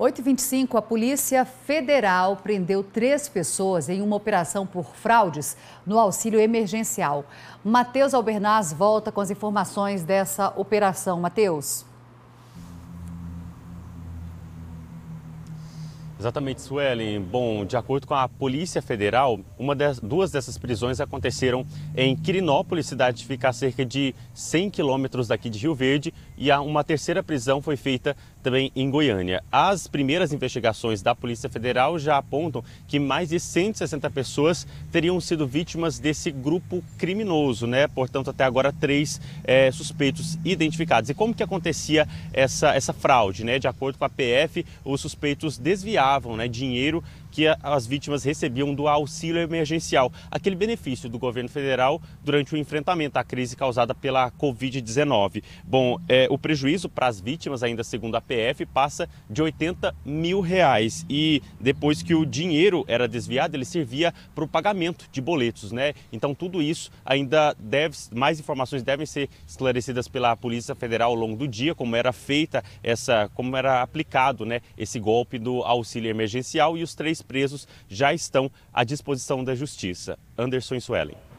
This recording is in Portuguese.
8h25, a Polícia Federal prendeu três pessoas em uma operação por fraudes no auxílio emergencial. Matheus Albernaz volta com as informações dessa operação. Matheus. Exatamente, Suelen. Bom, de acordo com a Polícia Federal, uma das, duas dessas prisões aconteceram em Quirinópolis, cidade que fica a cerca de 100 quilômetros daqui de Rio Verde, e uma terceira prisão foi feita também em Goiânia. As primeiras investigações da Polícia Federal já apontam que mais de 160 pessoas teriam sido vítimas desse grupo criminoso, né? Portanto, até agora, três é, suspeitos identificados. E como que acontecia essa, essa fraude, né? De acordo com a PF, os suspeitos desviaram pagavam né, dinheiro que as vítimas recebiam do auxílio emergencial, aquele benefício do governo federal durante o enfrentamento à crise causada pela Covid-19. Bom, é, o prejuízo para as vítimas, ainda segundo a PF, passa de 80 mil reais. E depois que o dinheiro era desviado, ele servia para o pagamento de boletos, né? Então tudo isso ainda deve, mais informações devem ser esclarecidas pela Polícia Federal ao longo do dia, como era feita essa, como era aplicado, né, esse golpe do auxílio auxílio emergencial e os três presos já estão à disposição da Justiça. Anderson Suelen.